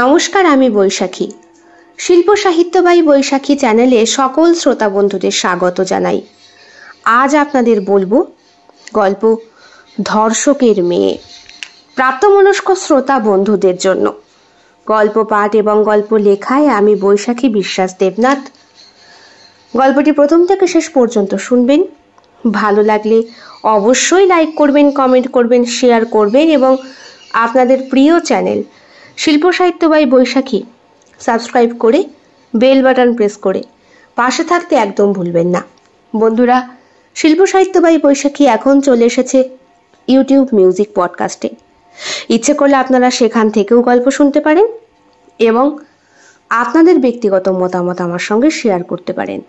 নমস্কার আমি বৈশাখী শিল্প সাহিত্যবাহী বৈশাখী চ্যানেলে সকল শ্রোতা বন্ধুদের স্বাগত জানাই আজ আপনাদের বলবো গল্প ধর্ষকের মেয়ে প্রাপ্তমনস্ক শ্রোতা বন্ধুদের জন্য গল্প পাঠ এবং গল্প লেখায় আমি বৈশাখী বিশ্বাস দেবনাথ গল্পটি প্রথম থেকে শেষ পর্যন্ত শুনবেন ভালো লাগলে অবশ্যই লাইক করবেন কমেন্ট করবেন শেয়ার করবেন এবং আপনাদের প্রিয় চ্যানেল শিল্প সাহিত্যবাহী বৈশাখী সাবস্ক্রাইব করে বেল বাটন প্রেস করে পাশে থাকতে একদম ভুলবেন না বন্ধুরা শিল্প সাহিত্যবাহী বৈশাখী এখন চলে এসেছে ইউটিউব মিউজিক পডকাস্টে ইচ্ছে করলে আপনারা সেখান থেকেও গল্প শুনতে পারেন এবং আপনাদের ব্যক্তিগত মতামত আমার সঙ্গে শেয়ার করতে পারেন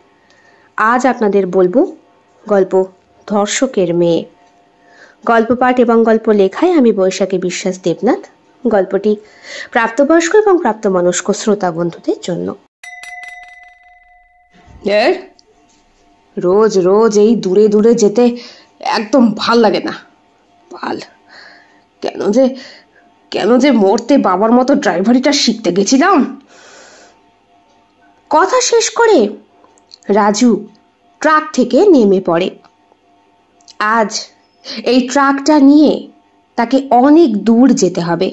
আজ আপনাদের বলবো গল্প ধর্ষকের মেয়ে গল্প পাঠ এবং গল্প লেখায় আমি বৈশাখী বিশ্বাস দেবনাথ গল্পটি প্রাপ্তবয়স্ক এবং প্রাপ্তমনস্ক শ্রোতা বন্ধুদের জন্য রোজ রোজ এই দূরে দূরে যেতে একদম ভাল লাগে না পাল কেন যে কেন যে মরতে বাবার মতো ড্রাইভারিটা শিখতে গেছিলাম কথা শেষ করে রাজু ট্রাক থেকে নেমে পড়ে আজ এই ট্রাকটা নিয়ে তাকে অনেক দূর যেতে হবে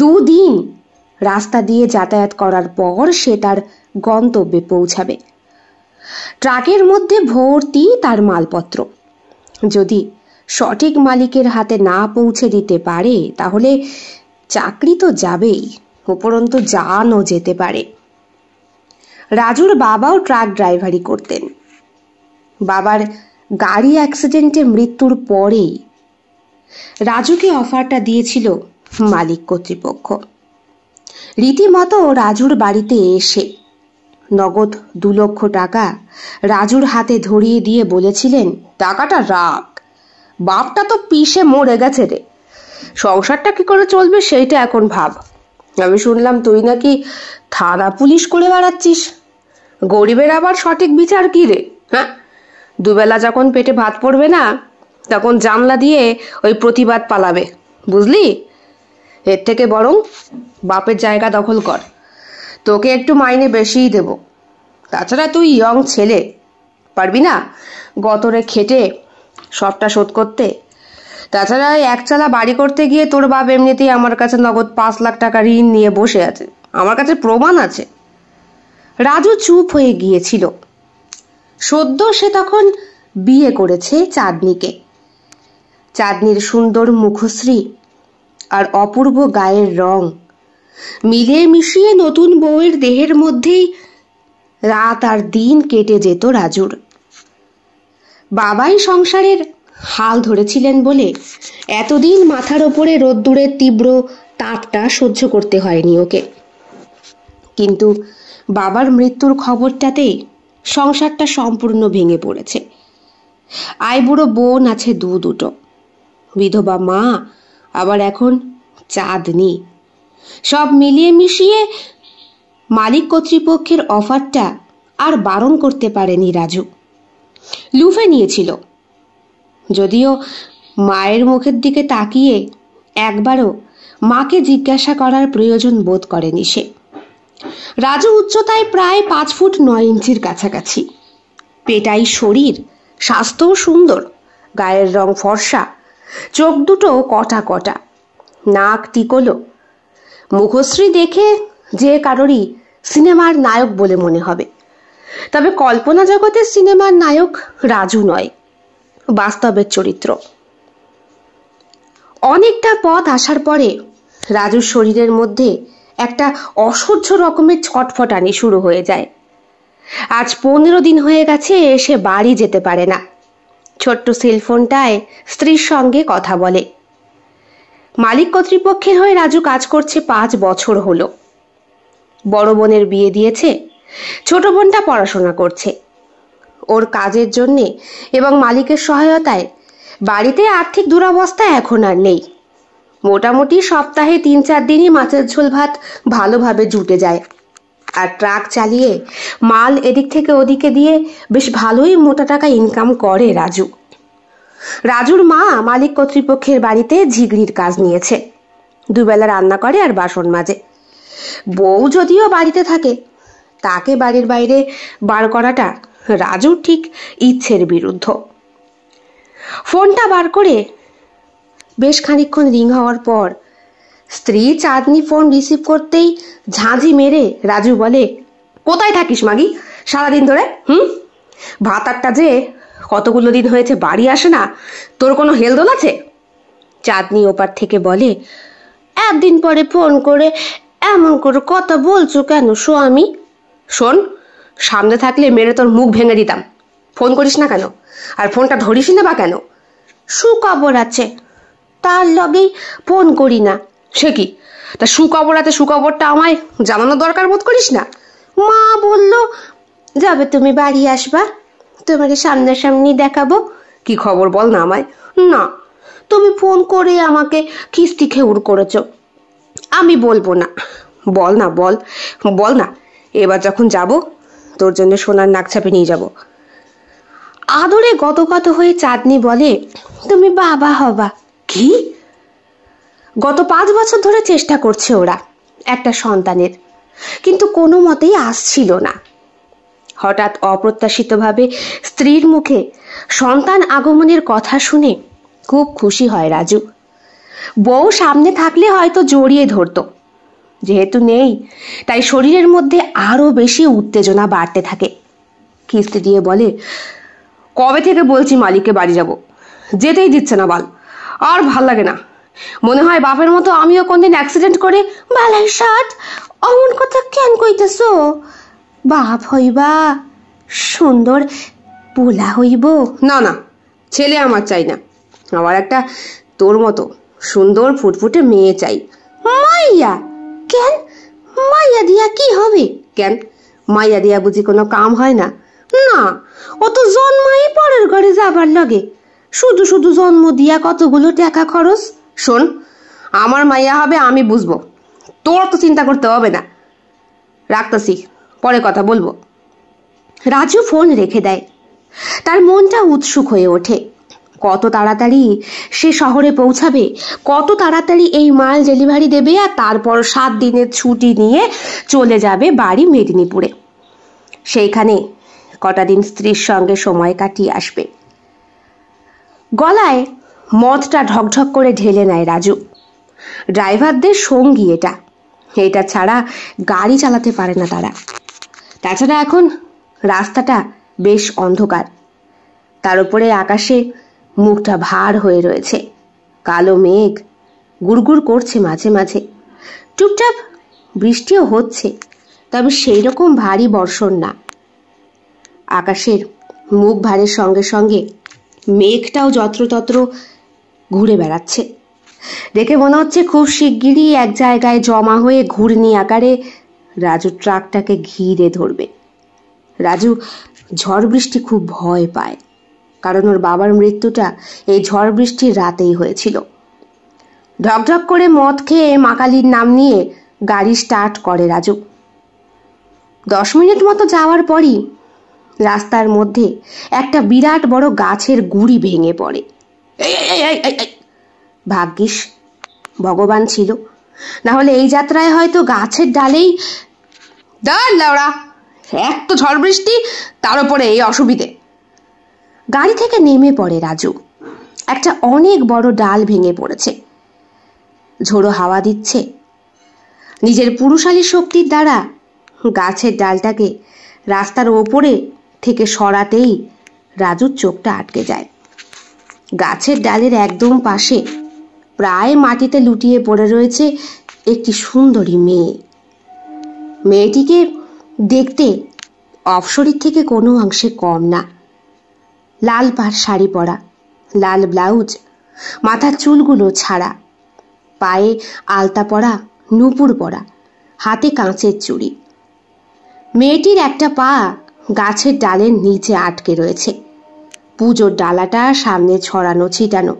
দুদিন রাস্তা দিয়ে যাতায়াত করার পর সে তার গন্তব্যে পৌঁছাবে ট্রাকের মধ্যে ভর্তি তার মালপত্র যদি সঠিক মালিকের হাতে না পৌঁছে দিতে পারে তাহলে চাকরি তো যাবেই উপরন্তু জানও যেতে পারে রাজুর বাবাও ট্রাক ড্রাইভারি করতেন বাবার গাড়ি অ্যাক্সিডেন্টে মৃত্যুর পরেই রাজুকে অফারটা দিয়েছিল মালিক কর্তৃপক্ষ রীতিমতো রাজুর বাড়িতে এসে নগদ দু লক্ষ টাকা রাজুর হাতে ধরিয়ে দিয়ে বলেছিলেন টাকাটা রাখ বাপটা তো পিষে মরে গেছে রে সংসারটা কি করে চলবে সেইটা এখন ভাব আমি শুনলাম তুই নাকি থানা পুলিশ করে বেড়াচ্ছিস গরিবের আবার সঠিক বিচার কি রে হ্যাঁ দুবেলা যখন পেটে ভাত পড়বে না তখন জানলা দিয়ে ওই প্রতিবাদ পালাবে বুঝলি এর থেকে বরং বাপের জায়গা দখল কর তোকে একটু মাইনে বেশিই দেব তাছাড়া তুই ইয়ং ছেলে পারবি না গতরে খেটে সবটা শোধ করতে তাছাড়া একচালা বাড়ি করতে গিয়ে তোর বাপ এমনিতেই আমার কাছে নগদ পাঁচ লাখ টাকা ঋণ নিয়ে বসে আছে আমার কাছে প্রমাণ আছে রাজু চুপ হয়ে গিয়েছিল সদ্য সে তখন বিয়ে করেছে চাঁদনিকে চাঁদনির সুন্দর মুখশ্রী আর অপূর্ব গায়ের রং মিলে মিশিয়ে নতুন বউয়ের দেহের মধ্যেই রাত আর দিন কেটে যেত রাজুর বাবাই সংসারের হাল ধরেছিলেন বলে এতদিন মাথার ওপরে রোদ্দুরের তীব্র তাপটা সহ্য করতে হয়নি ওকে কিন্তু বাবার মৃত্যুর খবরটাতেই সংসারটা সম্পূর্ণ ভেঙে পড়েছে আইবুড়ো বোন আছে দু দুটো বিধবা মা আবার এখন চাঁদনি সব মিলিয়ে মিশিয়ে মালিক কর্তৃপক্ষের অফারটা আর বারণ করতে পারেনি রাজু লুফে নিয়েছিল যদিও মায়ের মুখের দিকে তাকিয়ে একবারও মাকে জিজ্ঞাসা করার প্রয়োজন বোধ করেনি সে রাজু উচ্চতায় প্রায় পাঁচ ফুট নয় ইঞ্চির কাছাকাছি পেটাই শরীর স্বাস্থ্যও সুন্দর গায়ের রং ফর্সা চোখ দুটো কটা কটা নাক টিকলো মুখশ্রী দেখে যে কারোরই সিনেমার নায়ক বলে মনে হবে তবে কল্পনা জগতের সিনেমার নায়ক রাজু নয় বাস্তবের চরিত্র অনেকটা পথ আসার পরে রাজুর শরীরের মধ্যে একটা অসহ্য রকমের ছটফটানি শুরু হয়ে যায় আজ পনেরো দিন হয়ে গেছে এসে বাড়ি যেতে পারে না ছোট্ট সেলফোনটায় স্ত্রীর সঙ্গে কথা বলে মালিক কর্তৃপক্ষের হয়ে রাজু কাজ করছে পাঁচ বছর হলো বড় বোনের বিয়ে দিয়েছে ছোট বোনটা পড়াশোনা করছে ওর কাজের জন্যে এবং মালিকের সহায়তায় বাড়িতে আর্থিক দুরবস্থা এখন আর নেই মোটামুটি সপ্তাহে তিন চার দিনই মাছের ঝোল ভাত ভালোভাবে জুটে যায় আর ট্রাক চালিয়ে মাল এদিক থেকে ওদিকে দিয়ে বেশ ভালোই মোটা টাকা ইনকাম করে রাজু রাজুর মা মালিক কর্তৃপক্ষের বাড়িতে ঝিগড়ির কাজ নিয়েছে দুবেলা রান্না করে আর বাসন মাজে বউ যদিও বাড়িতে থাকে তাকে বাড়ির বাইরে বার করাটা রাজুর ঠিক ইচ্ছের বিরুদ্ধ ফোনটা বার করে বেশ খানিক্ষণ রিং হওয়ার পর স্ত্রী চাঁদনি ফোন রিসিভ করতেই ঝাঁঝি মেরে রাজু বলে কোথায় থাকিস মাগি সারাদিন ধরে হুম ভাতারটা যে কতগুলো দিন হয়েছে বাড়ি আসে না তোর কোনো হেলদোল আছে চাঁদনি ওপার থেকে বলে একদিন পরে ফোন করে এমন করে কথা বলছো কেন শো আমি শোন সামনে থাকলে মেরে তোর মুখ ভেঙে দিতাম ফোন করিস না কেন আর ফোনটা ধরিস না বা কেন সুখবর আছে তার লগেই ফোন করি না সে কি তা সুখবর আছে সুখবরটা আমায় জানানো দরকার বোধ করিস না মা বলল যাবে তুমি বাড়ি আসবা তোমাকে সামনাসামনি দেখাবো কি খবর বল না আমায় না তুমি ফোন করে আমাকে কিস্তি খেউর করেছ আমি বলবো না বল না বল বল না এবার যখন যাব তোর জন্য সোনার নাকছাপে নিয়ে যাব আদরে গত হয়ে চাঁদনি বলে তুমি বাবা হবা কি গত পাঁচ বছর ধরে চেষ্টা করছে ওরা একটা সন্তানের কিন্তু কোনো মতেই আসছিল না হঠাৎ অপ্রত্যাশিতভাবে স্ত্রীর মুখে সন্তান আগমনের কথা শুনে খুব খুশি হয় রাজু বউ সামনে থাকলে হয়তো জড়িয়ে ধরত যেহেতু নেই তাই শরীরের মধ্যে আরও বেশি উত্তেজনা বাড়তে থাকে কিস্তি দিয়ে বলে কবে থেকে বলছি মালিককে বাড়ি যাব যেতেই দিচ্ছে না বাল আর ভাল লাগে না মনে হয় বাপের মতো আমিও কোনদিন অ্যাক্সিডেন্ট করে বালাই সাত অমন কথা কেন কইতেছ বাপ হইবা সুন্দর পোলা হইব না না ছেলে আমার চাই না আমার একটা তোর মতো সুন্দর ফুটফুটে মেয়ে চাই মাইয়া কেন মাইয়া দিয়া কি হবে কেন মাইয়া দিয়া বুঝি কোনো কাম হয় না না ও তো জন্মাই পরের ঘরে যাবার লাগে শুধু শুধু জন্ম দিয়া কতগুলো টাকা খরচ শোন আমার মাইয়া হবে আমি বুঝবো তোর তো চিন্তা করতে হবে না রাখতেছি পরে কথা বলবো রাজু ফোন রেখে দেয় তার মনটা উৎসুক হয়ে ওঠে কত তাড়াতাড়ি সে শহরে পৌঁছাবে কত তাড়াতাড়ি এই মাল ডেলিভারি দেবে আর তারপর সাত দিনের ছুটি নিয়ে চলে যাবে বাড়ি মেদিনীপুরে সেইখানে কটা দিন স্ত্রীর সঙ্গে সময় কাটিয়ে আসবে গলায় মদটা ঢকঢক করে ঢেলে নেয় রাজু ড্রাইভারদের সঙ্গী এটা এটা ছাড়া গাড়ি চালাতে পারে না তারা তাছাড়া এখন রাস্তাটা বেশ অন্ধকার তার উপরে আকাশে মুখটা ভার হয়ে রয়েছে কালো মেঘ গুড়গুড় করছে মাঝে মাঝে টুপটাপ বৃষ্টিও হচ্ছে তবে সেই রকম ভারী বর্ষণ না আকাশের মুখ ভারের সঙ্গে সঙ্গে মেঘটাও যত্রতত্র ঘুরে বেড়াচ্ছে দেখে মনে হচ্ছে খুব শিগগিরই এক জায়গায় জমা হয়ে ঘূর্ণি আকারে রাজু ট্রাকটাকে ঘিরে ধরবে রাজু ঝড় বৃষ্টি খুব ভয় পায় কারণ ওর বাবার মৃত্যুটা এই ঝড় বৃষ্টির রাতেই হয়েছিল ঢকঢক করে মদ খেয়ে মাকালির নাম নিয়ে গাড়ি স্টার্ট করে রাজু দশ মিনিট মতো যাওয়ার পরই রাস্তার মধ্যে একটা বিরাট বড় গাছের গুড়ি ভেঙে পড়ে ভাগ্যিস ভগবান ছিল না হলে এই যাত্রায় হয়তো গাছের ডালেই দাঁড় এক তো ঝড় বৃষ্টি তার উপরে এই অসুবিধে গাড়ি থেকে নেমে পড়ে রাজু একটা অনেক বড় ডাল ভেঙে পড়েছে ঝোড়ো হাওয়া দিচ্ছে নিজের পুরুষালী শক্তির দ্বারা গাছের ডালটাকে রাস্তার ওপরে থেকে সরাতেই রাজুর চোখটা আটকে যায় গাছের ডালের একদম পাশে প্রায় মাটিতে লুটিয়ে পড়ে রয়েছে একটি সুন্দরী মেয়ে মেয়েটিকে দেখতে অপসরীর থেকে কোনো অংশে কম না লাল পাড় শাড়ি পরা লাল ব্লাউজ মাথার চুলগুলো ছাড়া পায়ে আলতা পরা নুপুর পরা হাতে কাঁচের চুড়ি মেয়েটির একটা পা গাছের ডালের নিচে আটকে রয়েছে পুজোর ডালাটা সামনে ছড়ানো ছিটানো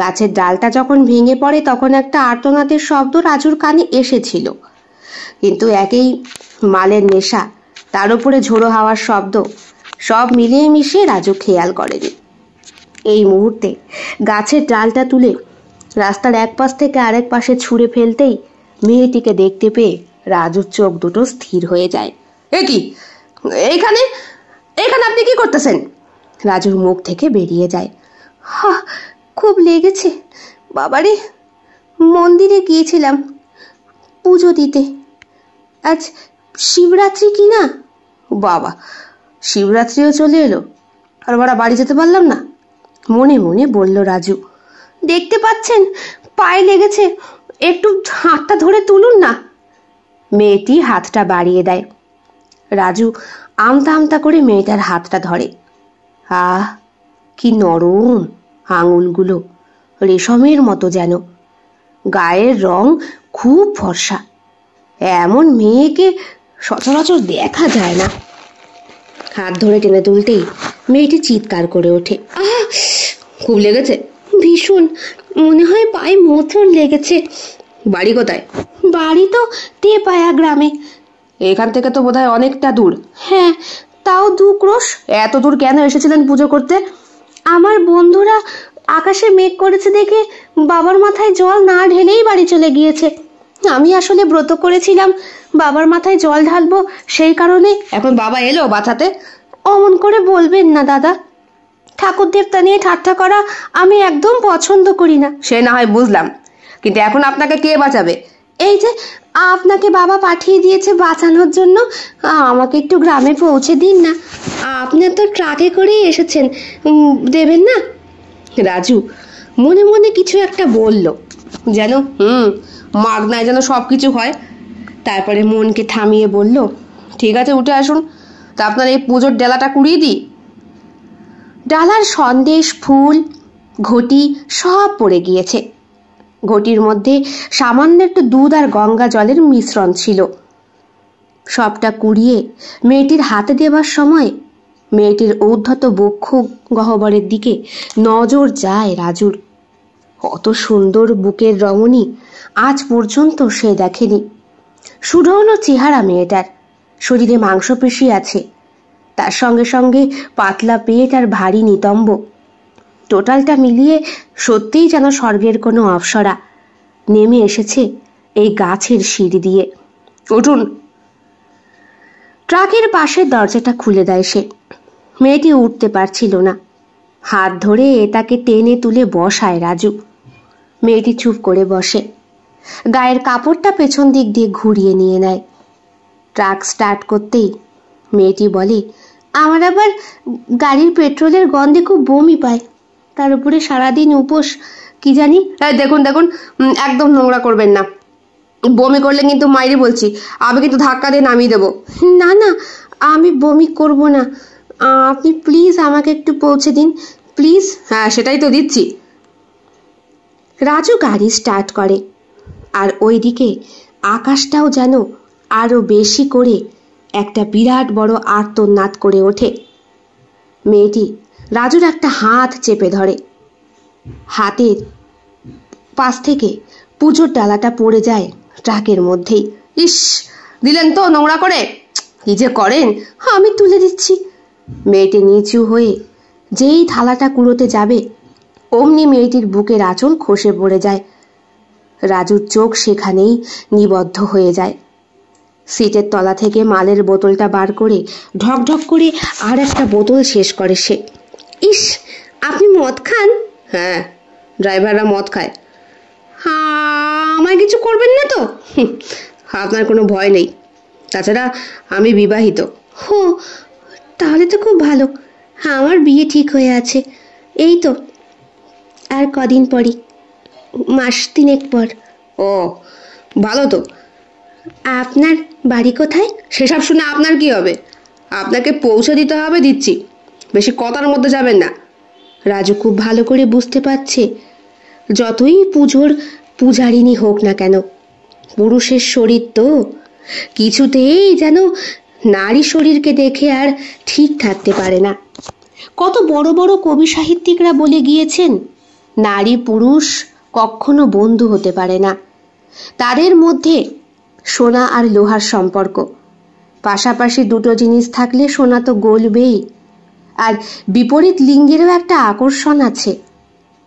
গাছের ডালটা যখন ভেঙে পড়ে তখন একটা আর্তনাদের শব্দ রাজুর কানে এসেছিল কিন্তু একেই মালের নেশা তার উপরে ঝোড়ো হাওয়ার শব্দ সব মিলিয়ে মিশিয়ে রাজু খেয়াল করেনি এই মুহূর্তে গাছের ডালটা তুলে রাস্তার এক পাশ থেকে আরেক পাশে ছুঁড়ে ফেলতেই মেয়েটিকে দেখতে পেয়ে রাজুর চোখ দুটো স্থির হয়ে যায় এ কি এখানে এখানে আপনি কি করতেছেন রাজুর মুখ থেকে বেরিয়ে যায় হা খুব লেগেছে বাবারে মন্দিরে গিয়েছিলাম পুজো দিতে আজ শিবরাত্রি কি না বাবা শিবরাত্রিও চলে এলো আর বারা বাড়ি যেতে পারলাম না মনে মনে বলল রাজু দেখতে পাচ্ছেন পায়ে লেগেছে একটু হাতটা ধরে তুলুন না মেয়েটি হাতটা বাড়িয়ে দেয় রাজু আমতা আমতা করে মেয়েটার হাতটা ধরে আহ কি নরম আঙুলগুলো রেশমের মতো যেন গায়ের রং খুব ফর্সা এমন মেয়েকে সচরাচর দেখা যায় না হাত ধরে টেনে তুলতেই মেয়েটি চিৎকার করে ওঠে আহ খুব লেগেছে ভীষণ মনে হয় পায়ে মোথর লেগেছে বাড়ি কোথায় বাড়ি তো তেপায়া গ্রামে এখান থেকে তো বোধহয় অনেকটা দূর হ্যাঁ তাও দু ক্রোশ এত দূর কেন এসেছিলেন পুজো করতে আমার বন্ধুরা আকাশে মেঘ করেছে দেখে বাবার মাথায় জল না ঢেলেই বাড়ি চলে গিয়েছে আমি আসলে ব্রত করেছিলাম বাবার মাথায় জল ঢালবো সেই কারণে এখন বাবা এলো বাঁচাতে অমন করে বলবেন না দাদা ঠাকুর দেবতা নিয়ে ঠাট্টা করা আমি একদম পছন্দ করি না সে না হয় বুঝলাম কিন্তু এখন আপনাকে কে বাঁচাবে এই যে আপনাকে বাবা পাঠিয়ে দিয়েছে বাঁচানোর জন্য আমাকে একটু গ্রামে পৌঁছে দিন না আপনি তো ট্রাকে করেই এসেছেন দেবেন না রাজু মনে মনে কিছু একটা বলল যেন হুম মাগনায় যেন সব কিছু হয় তারপরে মনকে থামিয়ে বলল ঠিক আছে উঠে আসুন তা আপনার এই পুজোর ডেলাটা কুড়িয়ে দিই ডালার সন্দেশ ফুল ঘটি সব পড়ে গিয়েছে ঘটির মধ্যে সামান্য একটু দুধ আর গঙ্গা জলের মিশ্রণ ছিল সবটা কুড়িয়ে মেয়েটির হাতে দেবার সময় মেয়েটির ঔদ্ধত বক্ষ গহ্বরের দিকে নজর যায় রাজুর অত সুন্দর বুকের রমণী আজ পর্যন্ত সে দেখেনি হলো চেহারা মেয়েটার শরীরে মাংসপেশি আছে তার সঙ্গে সঙ্গে পাতলা পেট আর ভারী নিতম্ব টোটালটা মিলিয়ে সত্যিই যেন স্বর্গের কোনো অপসরা নেমে এসেছে এই গাছের সিঁড়ি দিয়ে উঠুন ট্রাকের পাশের দরজাটা খুলে দেয় সে মেয়েটি উঠতে পারছিল না হাত ধরে তাকে টেনে তুলে বসায় রাজু মেয়েটি চুপ করে বসে গায়ের কাপড়টা পেছন দিক দিয়ে ঘুরিয়ে নিয়ে নেয় ট্রাক স্টার্ট করতেই মেয়েটি বলে আমার আবার গাড়ির পেট্রোলের গন্ধে খুব বমি পায় তার উপরে সারাদিন উপোস কি জানি হ্যাঁ দেখুন দেখুন একদম নোংরা করবেন না বমি করলে কিন্তু মাইরে বলছি আমি কিন্তু ধাক্কা দিয়ে নামিয়ে দেবো না না আমি বমি করব না আপনি প্লিজ আমাকে একটু পৌঁছে দিন প্লিজ হ্যাঁ সেটাই তো দিচ্ছি রাজু গাড়ি স্টার্ট করে আর ওইদিকে আকাশটাও যেন আরও বেশি করে একটা বিরাট বড় আর্তনাদ করে ওঠে মেয়েটি রাজুর একটা হাত চেপে ধরে হাতের পাশ থেকে পুজোর ডালাটা পড়ে যায় ট্রাকের মধ্যেই ইস দিলেন তো নোংরা করে কি যে করেন আমি তুলে দিচ্ছি মেয়েটি নিচু হয়ে যেই থালাটা কুড়োতে যাবে অমনি মেয়েটির বুকের আঁচল খসে পড়ে যায় রাজুর চোখ সেখানেই নিবদ্ধ হয়ে যায় সিটের তলা থেকে মালের বোতলটা বার করে ঢক ঢক করে আর একটা বোতল শেষ করে সে ইস আপনি মদ খান হ্যাঁ ড্রাইভাররা মদ খায় আমায় কিছু করবেন না তো আপনার কোনো ভয় নেই তাছাড়া আমি বিবাহিত হো তাহলে তো খুব ভালো আমার বিয়ে ঠিক হয়ে আছে এই তো আর কদিন পরই মাস তিনেক পর ও ভালো তো আপনার বাড়ি কোথায় সেসব শুনে আপনার কি হবে আপনাকে পৌঁছে দিতে হবে দিচ্ছি বেশি কথার মধ্যে যাবেন না রাজু খুব ভালো করে বুঝতে পারছে যতই পুজোর পূজারিণী হোক না কেন পুরুষের শরীর তো কিছুতেই যেন নারী শরীরকে দেখে আর ঠিক থাকতে পারে না কত বড় বড় কবি সাহিত্যিকরা বলে গিয়েছেন নারী পুরুষ কখনো বন্ধু হতে পারে না তাদের মধ্যে সোনা আর লোহার সম্পর্ক পাশাপাশি দুটো জিনিস থাকলে সোনা তো গলবেই আর বিপরীত লিঙ্গেরও একটা আকর্ষণ আছে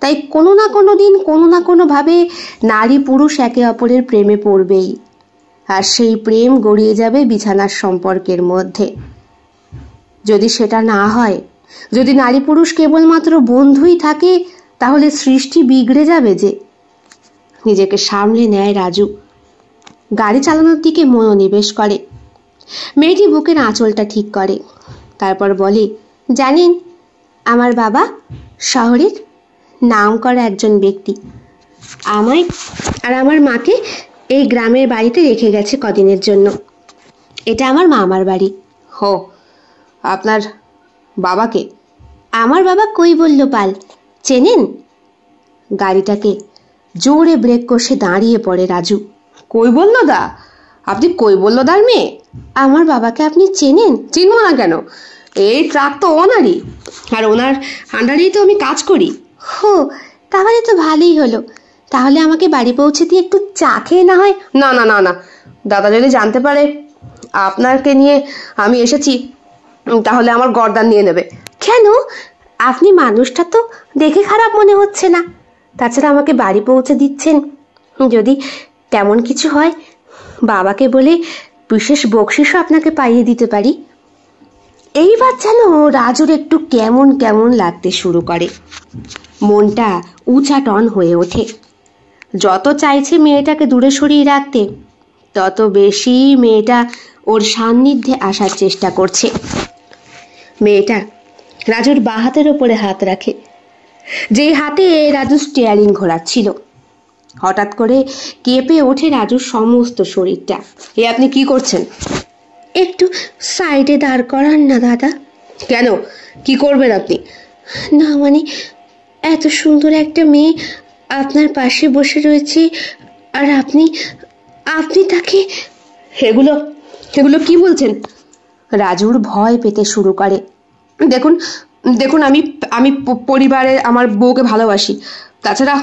তাই কোনো না কোনো দিন কোনো না কোনোভাবে নারী পুরুষ একে অপরের প্রেমে পড়বেই আর সেই প্রেম গড়িয়ে যাবে বিছানার সম্পর্কের মধ্যে যদি সেটা না হয় যদি নারী পুরুষ কেবলমাত্র বন্ধুই থাকে তাহলে সৃষ্টি বিগড়ে যাবে যে নিজেকে সামলে নেয় রাজু গাড়ি চালানোর দিকে মনোনিবেশ করে মেয়েটি বুকের আঁচলটা ঠিক করে তারপর বলে জানেন আমার বাবা শহরের নাম করা একজন ব্যক্তি আমায় আর আমার মাকে এই গ্রামের বাড়িতে রেখে গেছে কদিনের জন্য এটা আমার মামার বাড়ি হো আপনার বাবাকে আমার বাবা কই বলল পাল চেনেন গাড়িটাকে জোরে ব্রেক কষে দাঁড়িয়ে পড়ে রাজু কই বলল দা আপনি কই বলল দার মেয়ে আমার বাবাকে আপনি চেনেন চিনব না কেন এই ট্রাক তো ওনারই আর ওনার আন্ডারেই তো আমি কাজ করি হো তাহলে তো ভালোই হলো তাহলে আমাকে বাড়ি পৌঁছে দিয়ে একটু চা খেয়ে না হয় না না না না দাদা যদি জানতে পারে আপনাকে নিয়ে আমি এসেছি তাহলে আমার গরদান নিয়ে নেবে কেন আপনি মানুষটা তো দেখে খারাপ মনে হচ্ছে না তাছাড়া আমাকে বাড়ি পৌঁছে দিচ্ছেন যদি তেমন কিছু হয় বাবাকে বলে বিশেষ বকশিসও আপনাকে পাইয়ে দিতে পারি এইবার যেন রাজুর একটু কেমন কেমন লাগতে শুরু করে মনটা উচাটন হয়ে ওঠে যত চাইছে মেয়েটাকে দূরে সরিয়ে রাখতে তত বেশি মেয়েটা ওর সান্নিধ্যে আসার চেষ্টা করছে মেয়েটা রাজুর হাতের ওপরে হাত রাখে যেই হাতে রাজু স্টিয়ারিং ঘোরাচ্ছিল হঠাৎ করে কেঁপে ওঠে রাজুর সমস্ত শরীরটা এ আপনি কি করছেন একটু সাইডে দাঁড় করান না দাদা কেন কি করবেন আপনি না মানে এত সুন্দর একটা মেয়ে আপনার পাশে বসে রয়েছে আর আপনি আপনি তাকে এগুলো এগুলো কি বলছেন রাজুর ভয় পেতে শুরু করে দেখুন দেখুন আমি আমি পরিবারে আমার বউকে ভালোবাসি তাছাড়া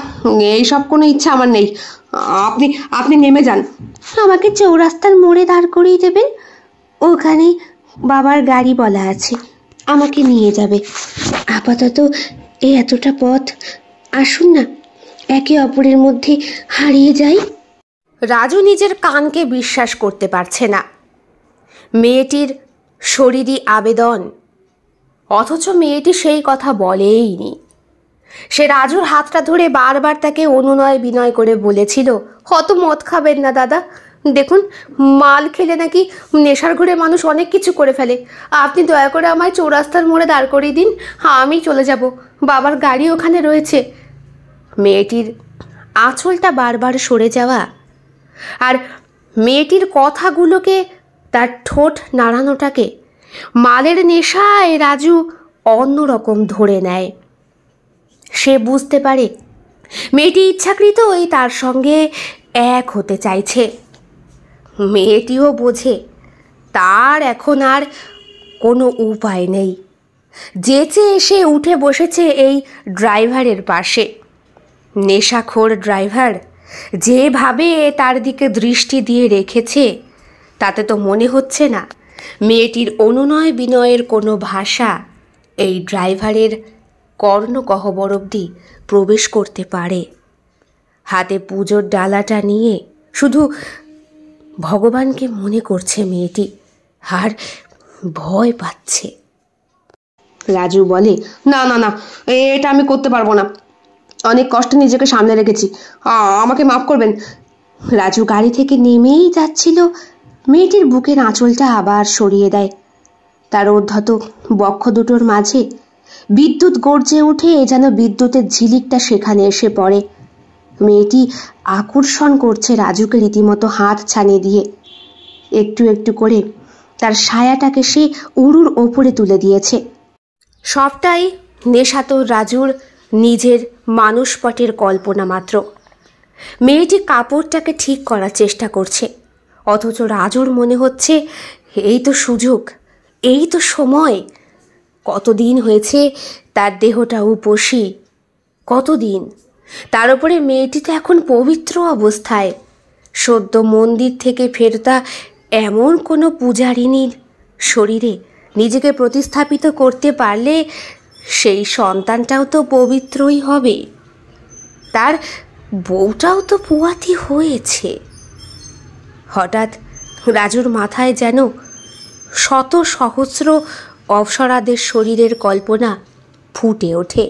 এইসব কোনো ইচ্ছা আমার নেই আপনি আপনি নেমে যান আমাকে চৌরাস্তার মোড়ে দাঁড় করিয়ে দেবেন ওখানে বাবার গাড়ি বলা আছে আমাকে নিয়ে যাবে আপাতত এই এতটা পথ আসুন না একে অপরের মধ্যে হারিয়ে যাই রাজু নিজের কানকে বিশ্বাস করতে পারছে না মেয়েটির শরীরই আবেদন অথচ মেয়েটি সেই কথা বলেইনি সে রাজুর হাতটা ধরে বারবার তাকে অনুনয় বিনয় করে বলেছিল হত মদ খাবেন না দাদা দেখুন মাল খেলে নাকি নেশার ঘুরে মানুষ অনেক কিছু করে ফেলে আপনি দয়া করে আমায় চৌরাস্তার মোড়ে দাঁড় করিয়ে দিন আমি চলে যাব বাবার গাড়ি ওখানে রয়েছে মেয়েটির আঁচলটা বারবার সরে যাওয়া আর মেয়েটির কথাগুলোকে তার ঠোঁট নাড়ানোটাকে মালের নেশায় রাজু অন্যরকম ধরে নেয় সে বুঝতে পারে মেয়েটি ইচ্ছাকৃতই তার সঙ্গে এক হতে চাইছে মেয়েটিও বোঝে তার এখন আর কোনো উপায় নেই যেচে এসে উঠে বসেছে এই ড্রাইভারের পাশে নেশাখোর ড্রাইভার যেভাবে তার দিকে দৃষ্টি দিয়ে রেখেছে তাতে তো মনে হচ্ছে না মেয়েটির অনুনয় বিনয়ের কোনো ভাষা এই ড্রাইভারের কর্ণকহবর অবধি প্রবেশ করতে পারে হাতে পুজোর ডালাটা নিয়ে শুধু ভগবানকে মনে করছে মেয়েটি আর ভয় পাচ্ছে রাজু বলে না না না এটা আমি করতে পারবো না অনেক কষ্টে নিজেকে সামনে রেখেছি আমাকে মাফ করবেন রাজু গাড়ি থেকে নেমেই যাচ্ছিল মেয়েটির বুকের আঁচলটা আবার সরিয়ে দেয় তার অধ্যত বক্ষ দুটোর মাঝে বিদ্যুৎ গর্জে উঠে যেন বিদ্যুতের ঝিলিকটা সেখানে এসে পড়ে মেয়েটি আকর্ষণ করছে রাজুকে রীতিমতো হাত ছানিয়ে দিয়ে একটু একটু করে তার সায়াটাকে সে উড়ুর ওপরে তুলে দিয়েছে সবটাই নেশাত রাজুর নিজের মানসপটের কল্পনা মাত্র মেয়েটি কাপড়টাকে ঠিক করার চেষ্টা করছে অথচ রাজুর মনে হচ্ছে এই তো সুযোগ এই তো সময় কতদিন হয়েছে তার দেহটা উপসী কতদিন তার উপরে মেয়েটি তো এখন পবিত্র অবস্থায় সদ্য মন্দির থেকে ফেরতা এমন কোনো পূজারিনীর শরীরে নিজেকে প্রতিস্থাপিত করতে পারলে সেই সন্তানটাও তো পবিত্রই হবে তার বউটাও তো পুয়াতি হয়েছে হঠাৎ রাজুর মাথায় যেন শত সহস্র অপসরাদের শরীরের কল্পনা ফুটে ওঠে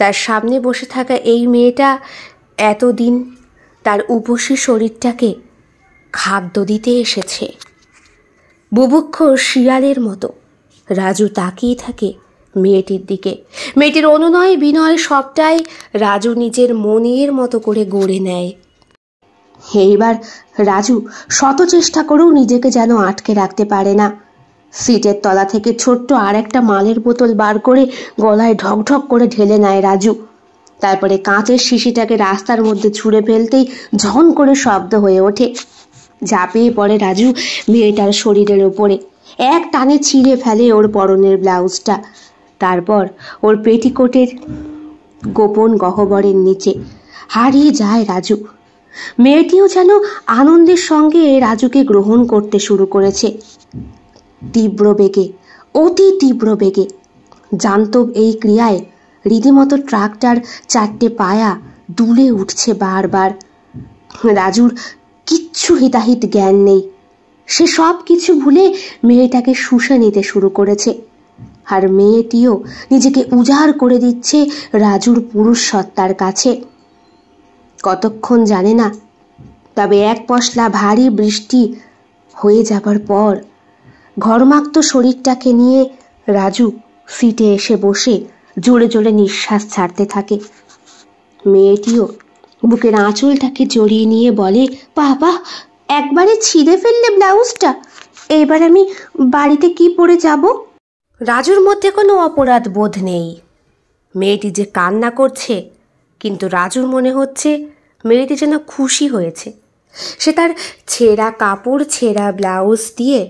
তার সামনে বসে থাকা এই মেয়েটা এতদিন তার উপসী শরীরটাকে খাদ্য দিতে এসেছে বুভুক্ষ শিয়ালের মতো রাজু তাকিয়ে থাকে মেয়েটির দিকে মেয়েটির অনুনয় বিনয় সবটাই রাজু নিজের মনের মতো করে গড়ে নেয় এইবার রাজু শত চেষ্টা করেও নিজেকে যেন আটকে রাখতে পারে না সিটের তলা থেকে ছোট্ট আর একটা মালের বোতল বার করে গলায় ঢকঢক করে ঢেলে নেয় রাজু তারপরে কাঁচের শিশিটাকে রাস্তার মধ্যে ছুঁড়ে ফেলতেই ঝন করে শব্দ হয়ে ওঠে ঝাঁপিয়ে পড়ে রাজু মেয়েটার শরীরের ওপরে এক টানে ছিঁড়ে ফেলে ওর পরনের ব্লাউজটা তারপর ওর পেটিকোটের গোপন গহ্বরের নিচে হারিয়ে যায় রাজু মেয়েটিও যেন আনন্দের সঙ্গে রাজুকে গ্রহণ করতে শুরু করেছে তীব্র বেগে অতি তীব্র বেগে জানতব এই ক্রিয়ায় রীতিমতো ট্রাকটার চারটে পায়া দুলে উঠছে বারবার রাজুর কিচ্ছু হিতাহিত জ্ঞান নেই সে সব কিছু ভুলে মেয়েটাকে শুষে নিতে শুরু করেছে আর মেয়েটিও নিজেকে উজাড় করে দিচ্ছে রাজুর পুরুষ সত্তার কাছে কতক্ষণ জানে না তবে এক পশলা ভারী বৃষ্টি হয়ে যাবার পর ঘরমাক্ত শরীরটাকে নিয়ে রাজু সিটে এসে বসে জোরে জোরে নিঃশ্বাস ছাড়তে থাকে মেয়েটিও বুকের আঁচলটাকে জড়িয়ে নিয়ে বলে বাবা একবারে ছিঁড়ে ফেললে ব্লাউজটা এবার আমি বাড়িতে কি পরে যাব রাজুর মধ্যে কোনো অপরাধ বোধ নেই মেয়েটি যে কান্না করছে কিন্তু রাজুর মনে হচ্ছে মেয়েটি যেন খুশি হয়েছে সে তার ছেঁড়া কাপড় ছেঁড়া ব্লাউজ দিয়ে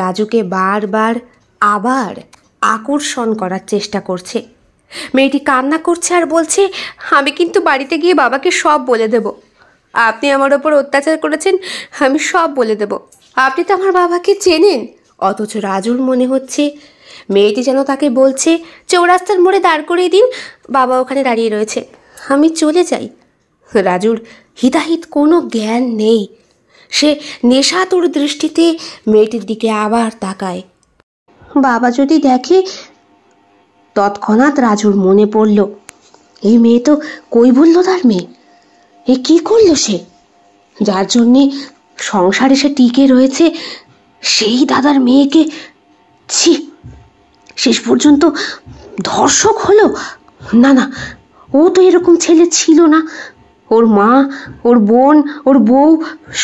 রাজুকে বারবার আবার আকর্ষণ করার চেষ্টা করছে মেয়েটি কান্না করছে আর বলছে আমি কিন্তু বাড়িতে গিয়ে বাবাকে সব বলে দেব আপনি আমার ওপর অত্যাচার করেছেন আমি সব বলে দেব আপনি তো আমার বাবাকে চেনেন অথচ রাজুর মনে হচ্ছে মেয়েটি যেন তাকে বলছে চৌরাস্তার মোড়ে দাঁড় করিয়ে দিন বাবা ওখানে দাঁড়িয়ে রয়েছে আমি চলে যাই রাজুর হিতাহিত কোনো জ্ঞান নেই সে নেশাতুর দৃষ্টিতে মেয়েটির দিকে আবার তাকায় বাবা যদি দেখে তৎক্ষণাৎ রাজুর মনে পড়ল এই মেয়ে তো তার মেয়ে এ কি করলো সে যার জন্যে সংসারে সে টিকে রয়েছে সেই দাদার মেয়েকে ছি শেষ পর্যন্ত ধর্ষক হলো না না ও তো এরকম ছেলে ছিল না ওর মা ওর বোন ওর বউ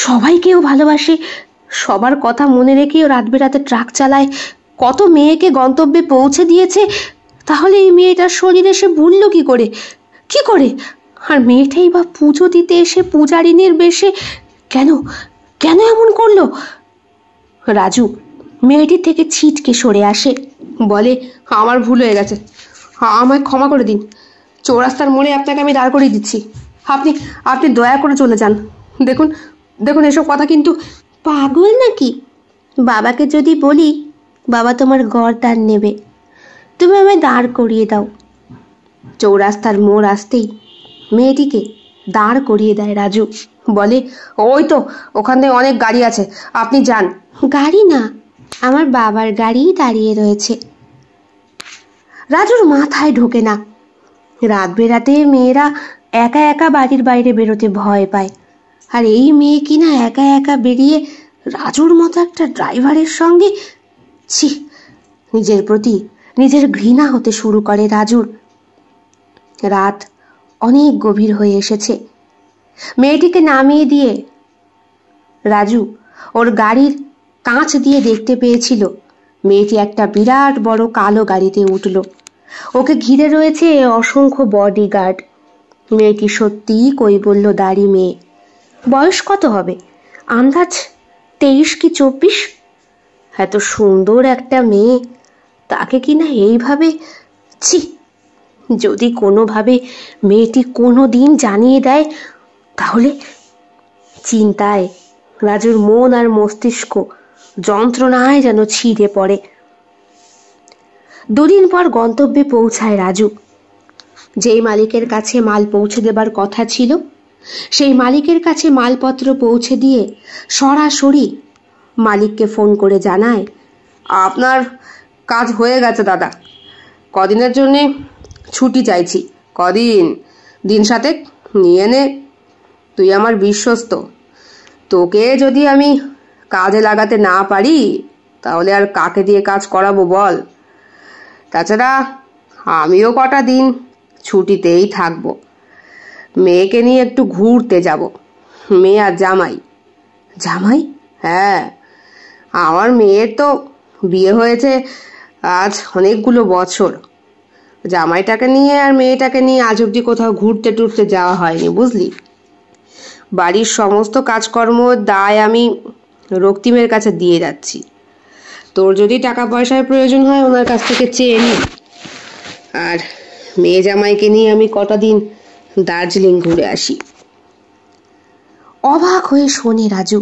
সবাইকেও ভালোবাসে সবার কথা মনে রেখে রাত বেড়াতে ট্রাক চালায় কত মেয়েকে গন্তব্যে পৌঁছে দিয়েছে তাহলে এই মেয়েটার শরীরে সে ভুলল কি করে কি করে আর মেয়েটাই বা পুজো দিতে এসে পূজারিনীর বেশে কেন কেন এমন করলো রাজু মেয়েটির থেকে ছিটকে সরে আসে বলে আমার ভুল হয়ে গেছে আমায় ক্ষমা করে দিন চৌরাস্তার মোড়ে আপনাকে আমি দাঁড় করিয়ে দিচ্ছি আপনি আপনি দয়া করে চলে যান দেখুন দেখুন এসব কথা কিন্তু পাগল নাকি বাবাকে যদি বলি বাবা তোমার গড়দান নেবে তুমি আমায় দাঁড় করিয়ে দাও চৌরাস্তার মোড় আসতেই মেয়েটিকে দাঁড় করিয়ে দেয় রাজু বলে ওই তো ওখানে অনেক গাড়ি আছে আপনি যান গাড়ি না আমার বাবার গাড়ি দাঁড়িয়ে রয়েছে রাজুর মাথায় ঢোকে না রাত বেরাতে মেয়েরা একা একা বাড়ির বাইরে বেরোতে ভয় পায় আর এই মেয়ে কিনা একা একা বেরিয়ে রাজুর মতো একটা ড্রাইভারের সঙ্গে ছি নিজের প্রতি নিজের ঘৃণা হতে শুরু করে রাজুর রাত অনেক গভীর হয়ে এসেছে মেয়েটিকে নামিয়ে দিয়ে রাজু ওর গাড়ির কাঁচ দিয়ে দেখতে পেয়েছিল মেয়েটি একটা বিরাট বড় কালো গাড়িতে উঠল ওকে ঘিরে রয়েছে অসংখ্য বডিগার্ড মেয়েটি সত্যিই দাড়ি মেয়ে বয়স কত হবে আন্দাজ তেইশ কি চব্বিশ এত সুন্দর একটা মেয়ে তাকে কি না এইভাবে ছি যদি কোনোভাবে মেয়েটি কোনো দিন জানিয়ে দেয় তাহলে চিন্তায় রাজুর মন আর মস্তিষ্ক যন্ত্রণায় যেন ছিঁড়ে পড়ে দুদিন পর গন্তব্যে পৌঁছায় রাজু যেই মালিকের কাছে মাল পৌঁছে দেবার কথা ছিল সেই মালিকের কাছে মালপত্র পৌঁছে দিয়ে সরাসরি মালিককে ফোন করে জানায় আপনার কাজ হয়ে গেছে দাদা কদিনের জন্যে ছুটি চাইছি কদিন দিন সাথে নিয়ে নে তুই আমার বিশ্বস্ত তোকে যদি আমি কাজে লাগাতে না পারি তাহলে আর কাকে দিয়ে কাজ করাবো বল তাছাড়া আমিও কটা দিন ছুটিতেই থাকব মেয়েকে নিয়ে একটু ঘুরতে যাব মেয়ে আর জামাই জামাই হ্যাঁ আমার মেয়ের তো বিয়ে হয়েছে আজ অনেকগুলো বছর জামাইটাকে নিয়ে আর মেয়েটাকে নিয়ে আজ অব্দি কোথাও ঘুরতে টুরতে যাওয়া হয়নি বুঝলি বাড়ির সমস্ত কাজকর্ম দায় আমি রক্তিমের কাছে দিয়ে যাচ্ছি তোর যদি টাকা পয়সার প্রয়োজন হয় ওনার কাছ থেকে চেয়ে নি আর মেয়ে জামাইকে নিয়ে আমি কটা দিন দার্জিলিং ঘুরে আসি অবাক হয়ে শোনে রাজু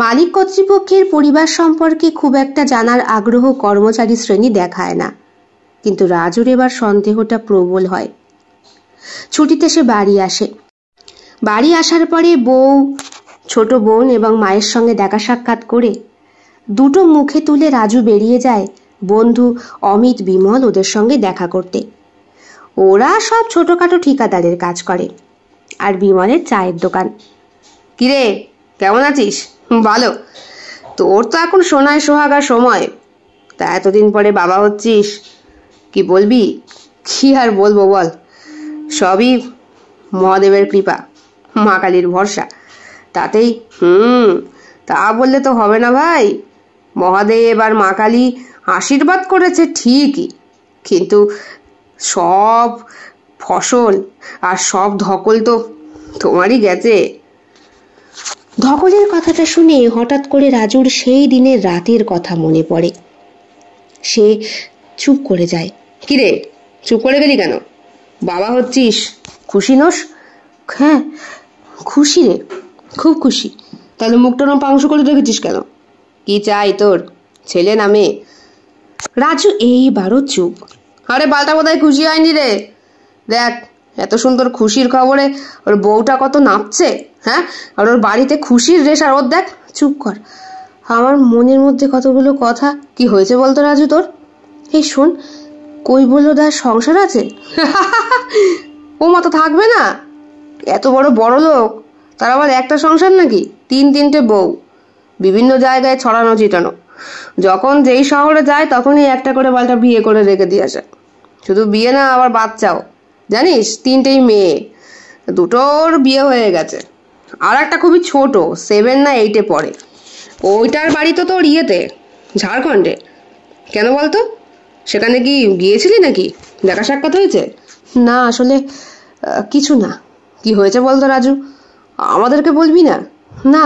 মালিক কর্তৃপক্ষের পরিবার সম্পর্কে খুব একটা জানার আগ্রহ কর্মচারী শ্রেণী দেখায় না কিন্তু রাজুর এবার সন্দেহটা প্রবল হয় ছুটিতে সে বাড়ি আসে বাড়ি আসার পরে বউ ছোট বোন এবং মায়ের সঙ্গে দেখা সাক্ষাৎ করে দুটো মুখে তুলে রাজু বেরিয়ে যায় বন্ধু অমিত বিমল ওদের সঙ্গে দেখা করতে ওরা সব ছোটোখাটো ঠিকাদারের কাজ করে আর বিমলের চায়ের দোকান কিরে কেমন আছিস ভালো তোর তো এখন সোনায় সোহাগার সময় তা এতদিন পরে বাবা হচ্ছিস কি বলবি কি আর বলবো বল সবই মহাদেবের কৃপা মা কালীর ভরসা তাতেই হুম তা বললে তো হবে না ভাই মহাদেব আর মা কালী আশীর্বাদ করেছে ঠিকই কিন্তু সব ফসল আর সব ধকল তো তোমারই গেছে ধকলের কথাটা শুনে হঠাৎ করে রাজুর সেই দিনের রাতের কথা মনে পড়ে সে চুপ করে যায় কিরে চুপ করে গেলি কেন বাবা হচ্ছিস খুশি নোস হ্যাঁ খুশি রে খুব খুশি তাহলে মুখটা না পাংশ করে রেখেছিস কেন কি চাই তোর ছেলে নামে রাজু এইবারও চুপ আরে বালটা বোধহয় খুশি হয়নি রে দেখ এত সুন্দর খুশির খবরে ওর বউটা কত নাপছে হ্যাঁ আর ওর বাড়িতে খুশির রেশ আর ওর দেখ চুপ কর আমার মনের মধ্যে কতগুলো কথা কি হয়েছে বলতো রাজু তোর এই শোন বললো দেখ সংসার আছে ও মতো থাকবে না এত বড় বড় লোক তার আবার একটা সংসার নাকি তিন তিনটে বউ বিভিন্ন জায়গায় ছড়ানো চিটানো যখন যেই শহরে যায় তখনই একটা করে বালটা বিয়ে করে রেখে দিয়ে আসে শুধু বিয়ে না আবার বাচ্চাও জানিস তিনটেই মেয়ে দুটোর বিয়ে হয়ে গেছে আর একটা খুবই ছোট সেভেন না এইটে পড়ে ওইটার বাড়ি তো তোর ইয়েতে ঝাড়খণ্ডে কেন বলতো সেখানে কি গিয়েছিলি নাকি দেখা সাক্ষাৎ হয়েছে না আসলে কিছু না কি হয়েছে বলতো রাজু আমাদেরকে বলবি না না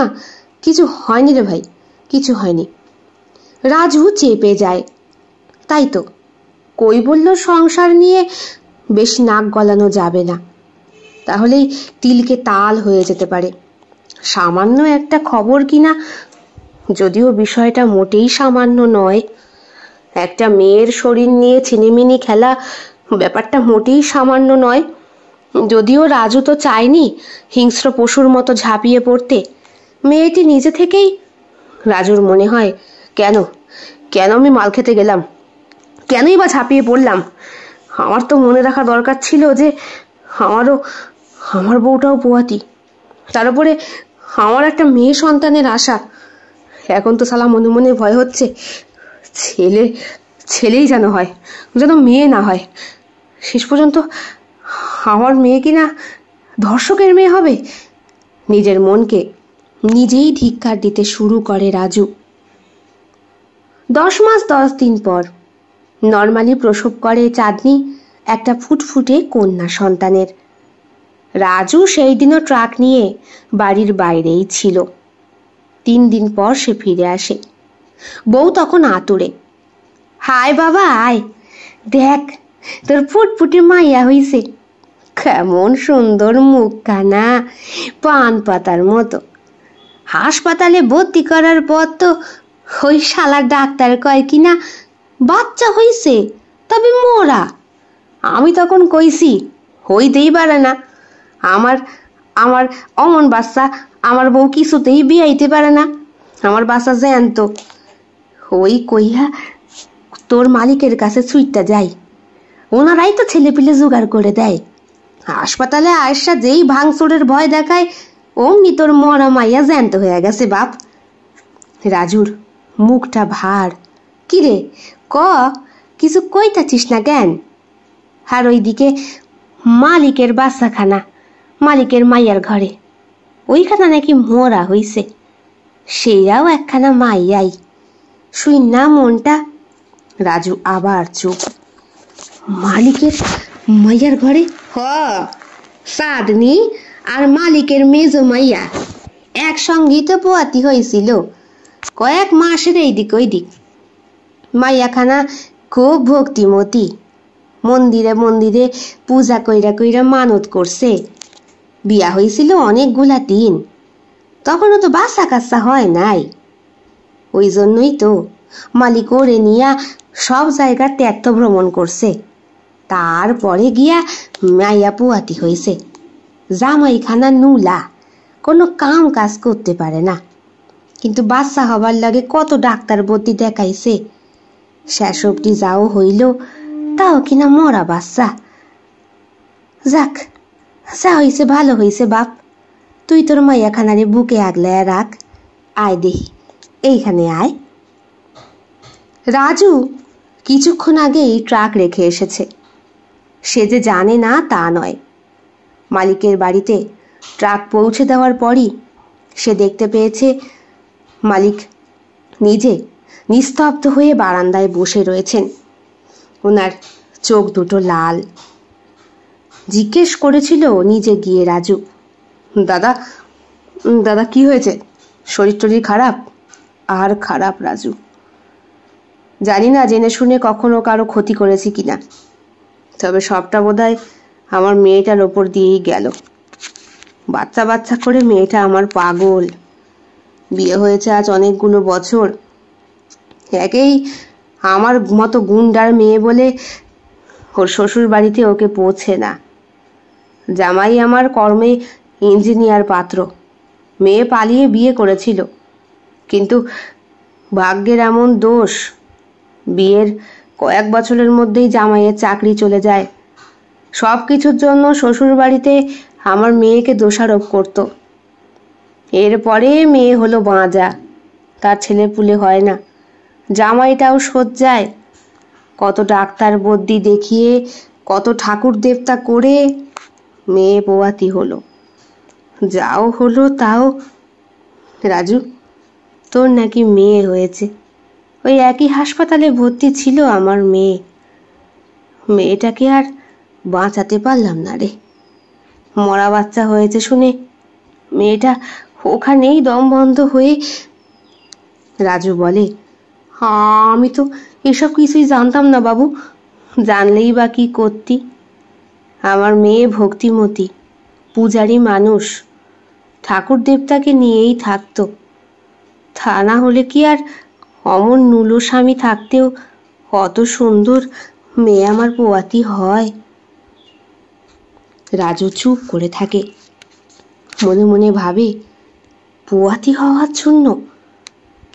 কিছু হয়নি রে ভাই কিছু হয়নি রাজু চেপে যায় তাই তো কই বলল সংসার নিয়ে বেশ নাক গলানো যাবে না তাহলেই তিলকে তাল হয়ে যেতে পারে সামান্য একটা খবর কিনা যদিও বিষয়টা মোটেই সামান্য নয় একটা মেয়ের শরীর নিয়ে ছিনিমিনি খেলা ব্যাপারটা মোটেই সামান্য নয় যদিও রাজু তো চায়নি হিংস্র পশুর মতো ঝাঁপিয়ে পড়তে মেয়েটি নিজে থেকেই রাজুর মনে হয় কেন কেন আমি মাল খেতে গেলাম কেনই বা ছাপিয়ে পড়লাম আমার তো মনে রাখা দরকার ছিল যে আমারও আমার বউটাও পোয়াতি তার উপরে আমার একটা মেয়ে সন্তানের আশা এখন তো সালা মনে মনে ভয় হচ্ছে ছেলে ছেলেই যেন হয় যেন মেয়ে না হয় শেষ পর্যন্ত আমার মেয়ে কি না ধর্ষকের মেয়ে হবে নিজের মনকে নিজেই ধিক্কার দিতে শুরু করে রাজু দশ মাস দশ দিন পর নর্মালি প্রসব করে চাঁদনি একটা ফুটফুটে কন্যা সন্তানের রাজু সেই দিনও ট্রাক নিয়ে বাড়ির বাইরেই ছিল তিন দিন পর সে ফিরে আসে বউ তখন আতুরে হায় বাবা আয় দেখ তোর ফুটফুটে মাইয়া হইছে কেমন সুন্দর মুখখানা পান পাতার মতো হাসপাতালে ভর্তি করার পর তো ওই শালার ডাক্তার কয় কি না বাচ্চা হইছে তবে মোরা আমি তখন কইছি হইতেই পারে না আমার আমার অমন বাচ্চা আমার বউ কিছুতেই বিয়াইতে পারে না আমার বাচ্চা জ্যান্ত ওই কইয়া তোর মালিকের কাছে সুইটটা যাই ওনারাই তো ছেলেপিলে জোগাড় করে দেয় হাসপাতালে আয়সা যেই ভাঙচুরের ভয় দেখায় অমনি তোর মরা মাইয়া জ্যান্ত হয়ে গেছে বাপ রাজুর মুখটা ভার কিরে ক কিছু কইতাছিস না জ্ঞান আর ওইদিকে মালিকের বাসাখানা মালিকের মাইয়ার ঘরে ওইখানা নাকি মোরা হইছে সেইরাও একখানা মাইয়াই শুই না মনটা রাজু আবার চোখ মালিকের মাইয়ার ঘরে হ সাদনি আর মালিকের মেজ মাইয়া একসঙ্গে তো পোয়াতি হয়েছিল কয়েক মাসের এইদিক ওইদিক মাইয়াখানা খুব ভক্তিমতী মন্দিরে মন্দিরে পূজা কইরা কইরা মানত করছে বিয়া হয়েছিল অনেকগুলা দিন তখনও তো বাসা কাছা হয় নাই ওই জন্যই তো মালিক ওরে নিয়া সব জায়গার তীর্থ ভ্রমণ করছে তারপরে গিয়া মাইয়া পুয়াতি হয়েছে জামাইখানা নুলা কোনো কাম কাজ করতে পারে না কিন্তু বাচ্চা হবার লাগে কত ডাক্তার বদি দেখাইছে শেষ অব্দি যাও হইল তাও কিনা মরা বাচ্চা যাক যা হইছে ভালো হইছে বাপ তুই তোর মাইয়াখানারে বুকে আগলায় রাখ আয় দেহি এইখানে আয় রাজু কিছুক্ষণ আগেই ট্রাক রেখে এসেছে সে যে জানে না তা নয় মালিকের বাড়িতে ট্রাক পৌঁছে দেওয়ার পরই সে দেখতে পেয়েছে মালিক নিজে নিস্তব্ধ হয়ে বারান্দায় বসে রয়েছেন ওনার চোখ দুটো লাল জিজ্ঞেস করেছিল নিজে গিয়ে রাজু দাদা দাদা কি হয়েছে শরীর টরীর খারাপ আর খারাপ রাজু জানি না জেনে শুনে কখনো কারো ক্ষতি করেছি কিনা তবে সবটা বোধ আমার মেয়েটার ওপর দিয়েই গেল বাচ্চা বাচ্চা করে মেয়েটা আমার পাগল বিয়ে হয়েছে আজ অনেকগুলো বছর একেই আমার মতো গুন্ডার মেয়ে বলে ওর শ্বশুর বাড়িতে ওকে পৌঁছে না জামাই আমার কর্মে ইঞ্জিনিয়ার পাত্র মেয়ে পালিয়ে বিয়ে করেছিল কিন্তু ভাগ্যের এমন দোষ বিয়ের কয়েক বছরের মধ্যেই জামাইয়ের চাকরি চলে যায় সব কিছুর জন্য শ্বশুর বাড়িতে আমার মেয়েকে দোষারোপ করতো এরপরে মেয়ে হলো বাঁজা তার ছেলে পুলে হয় না জামাইটাও শয্যায় কত ডাক্তার বদ্যি দেখিয়ে কত ঠাকুর দেবতা করে মেয়ে পোয়াতি হলো যাও হলো তাও রাজু তোর নাকি মেয়ে হয়েছে ওই একই হাসপাতালে ভর্তি ছিল আমার মেয়ে মেয়েটাকে আর বাঁচাতে পারলাম না রে মরা বাচ্চা হয়েছে শুনে মেয়েটা ওখানেই দম বন্ধ হয়ে রাজু বলে হ্যাঁ, আমি তো এসব কিছুই জানতাম না বাবু জানলেই বা কি করতি আমার মেয়ে ভক্তিমতী পূজারি মানুষ ঠাকুর দেবতাকে নিয়েই থাকত তা না হলে কি আর অমর নুলো স্বামী থাকতেও কত সুন্দর মেয়ে আমার পোয়াতি হয় রাজু চুপ করে থাকে মনে মনে ভাবে পোয়াতি হওয়ার জন্য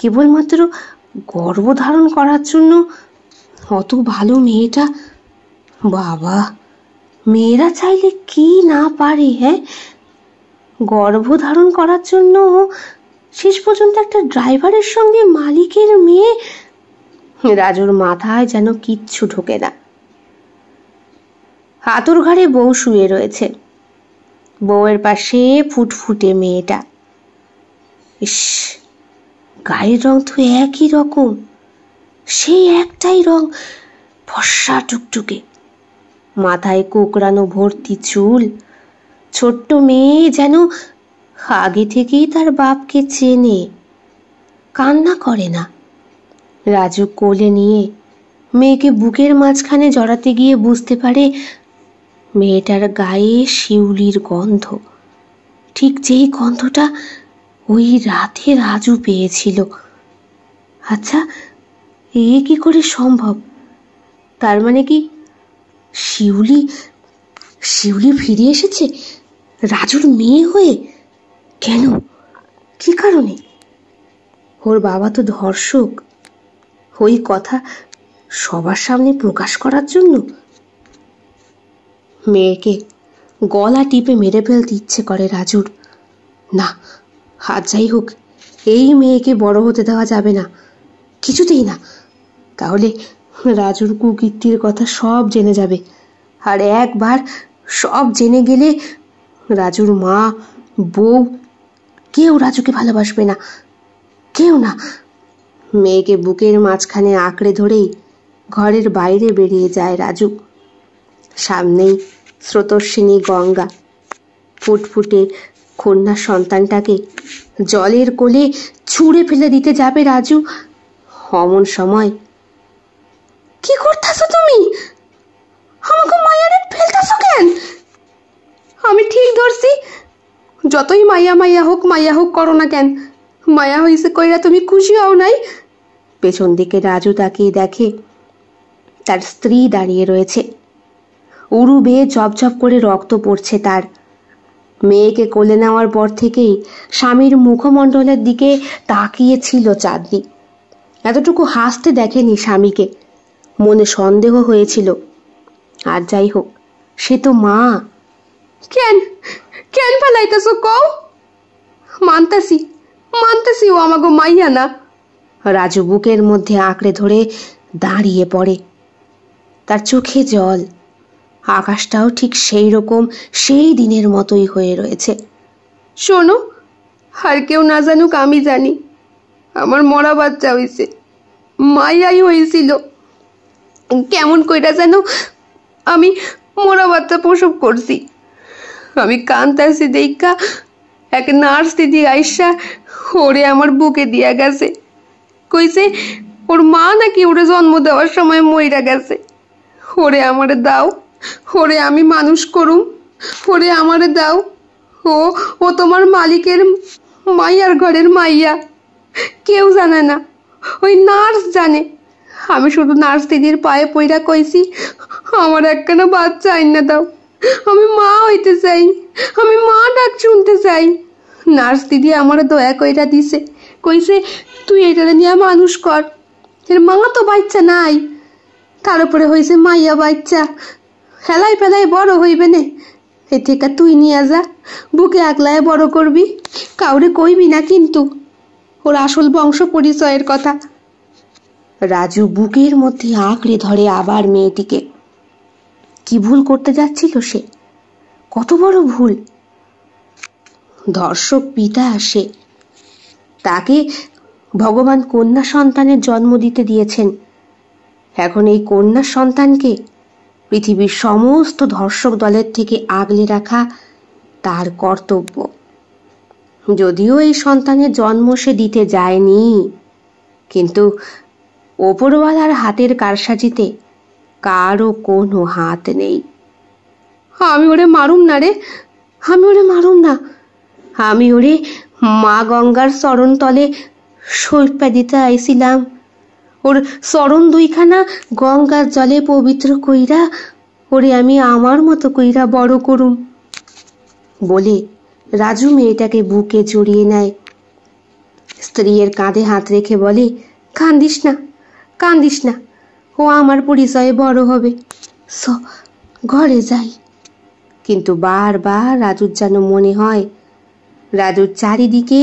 কেবলমাত্র ধারণ করার জন্য অত ভালো মেয়েটা বাবা মেয়েরা চাইলে কি না পারে হ্যাঁ গর্ভধারণ করার জন্য শেষ পর্যন্ত একটা ড্রাইভারের সঙ্গে মালিকের মেয়ে রাজুর মাথায় যেন কিচ্ছু ঢোকে না হাতুর ঘরে বউ শুয়ে রয়েছে বউয়ের পাশে ফুটফুটে মেয়েটা ইস গায়ের রং তো একই রকম সেই একটাই রং ফর্সা টুকটুকে মাথায় কোকড়ানো ভর্তি চুল ছোট্ট মেয়ে যেন আগে থেকেই তার বাপকে চেনে কান্না করে না রাজু কোলে নিয়ে মেয়েকে বুকের মাঝখানে জড়াতে গিয়ে বুঝতে পারে মেয়েটার গায়ে শিউলির গন্ধ ঠিক যেই গন্ধটা ওই রাতে রাজু পেয়েছিল আচ্ছা এ কি করে সম্ভব তার মানে কি শিউলি শিউলি ফিরে এসেছে রাজুর মেয়ে হয়ে কেন কি কারণে ওর বাবা তো ধর্ষক ওই কথা সবার সামনে প্রকাশ করার জন্য মেয়েকে গলা টিপে মেরে ফেলতে ইচ্ছে করে রাজুর না আর যাই হোক এই মেয়েকে বড় হতে দেওয়া যাবে না কিছুতেই না তাহলে রাজুর কুকীর্তির কথা সব জেনে যাবে আর একবার সব জেনে গেলে রাজুর মা বউ কেউ রাজুকে ভালোবাসবে না কেউ না মেয়েকে বুকের মাঝখানে আঁকড়ে ধরেই ঘরের বাইরে বেরিয়ে যায় রাজু সামনেই স্রোতস্বিনী গঙ্গা ফুটফুটে কন্যা সন্তানটাকে জলের কোলে ছুঁড়ে ফেলে দিতে যাবে রাজু অমন সময় কি করতেছো তুমি আমাকে মায়ারে ফেলতেছো কেন আমি ঠিক ধরছি যতই মায়া মায়া হোক মায়া হোক করো না কেন মায়া হয়েছে কইরা তুমি খুশি হও নাই পেছন দিকে রাজু তাকিয়ে দেখে তার স্ত্রী দাঁড়িয়ে রয়েছে উরু বেয়ে ঝপঝপ করে রক্ত পড়ছে তার মেয়েকে কোলে নেওয়ার পর থেকেই স্বামীর মুখমণ্ডলের দিকে তাকিয়েছিল চাঁদনি এতটুকু হাসতে দেখেনি স্বামীকে মনে সন্দেহ হয়েছিল আর যাই হোক সে তো মা কেন কেন ফেলাইতেছ কও মানতাসি মানতাসি ও আমাগো মাইয়া না রাজু বুকের মধ্যে আঁকড়ে ধরে দাঁড়িয়ে পড়ে তার চোখে জল আকাশটাও ঠিক সেই রকম সেই দিনের মতোই হয়ে রয়েছে শোনো আর কেউ না জানুক আমি জানি আমার মরা বাচ্চা হয়েছে মাইয়াই হয়েছিল কেমন কইরা যেন আমি মরা বাচ্চা প্রসব করছি আমি কান্তাসি দেখা এক নার্স দিদি আইসা ওরে আমার বুকে দিয়া গেছে কইছে ওর মা নাকি ওরে জন্ম দেওয়ার সময় মইরা গেছে ওরে আমার দাও ওরে আমি মানুষ করুম ওরে আমারে দাও ও ও তোমার মালিকের মাইয়ার ঘরের মাইয়া কেউ জানে না ওই নার্স জানে আমি শুধু নার্স দিদির পায়ে পইরা কইছি আমার একখানা বাচ্চা আইন না দাও আমি মা হইতে চাই আমি মা ডাক শুনতে চাই নার্স দিদি আমার দয়া কইরা দিছে কইছে তুই এটা নিয়ে মানুষ কর এর মা তো বাচ্চা নাই তার উপরে হয়েছে মাইয়া বাচ্চা খেলায় ফেলায় বড় হইবে নে এ থেকে তুই নিয়ে যা বুকে আগলায় বড় করবি কাউরে কইবি না কিন্তু ওর আসল বংশ পরিচয়ের কথা রাজু বুকের মধ্যে আঁকড়ে ধরে আবার মেয়েটিকে কি ভুল করতে যাচ্ছিল সে কত বড় ভুল ধর্ষক পিতা আসে তাকে ভগবান কন্যা সন্তানের জন্ম দিতে দিয়েছেন এখন এই কন্যা সন্তানকে পৃথিবীর সমস্ত ধর্ষক দলের থেকে আগলে রাখা তার কর্তব্য যদিও এই সন্তানের জন্ম সে দিতে যায়নি কিন্তু ওপরওয়ালার হাতের কারসাজিতে কারও কোনো হাত নেই আমি ওরে মারুম না রে আমি ওরে মারুম না আমি ওরে মা গঙ্গার চরণতলে সৈপা দিতে আইছিলাম ওর স্মরণ দুইখানা গঙ্গার জলে পবিত্র কইরা ওরে আমি আমার মতো কইরা বড় করুম বলে রাজু মেয়েটাকে বুকে জড়িয়ে নেয় স্ত্রীর কাঁধে হাত রেখে বলে কান্দিস না কান্দিস না ও আমার পরিচয়ে বড় হবে স ঘরে যাই কিন্তু বারবার রাজুর যেন মনে হয় রাজুর চারিদিকে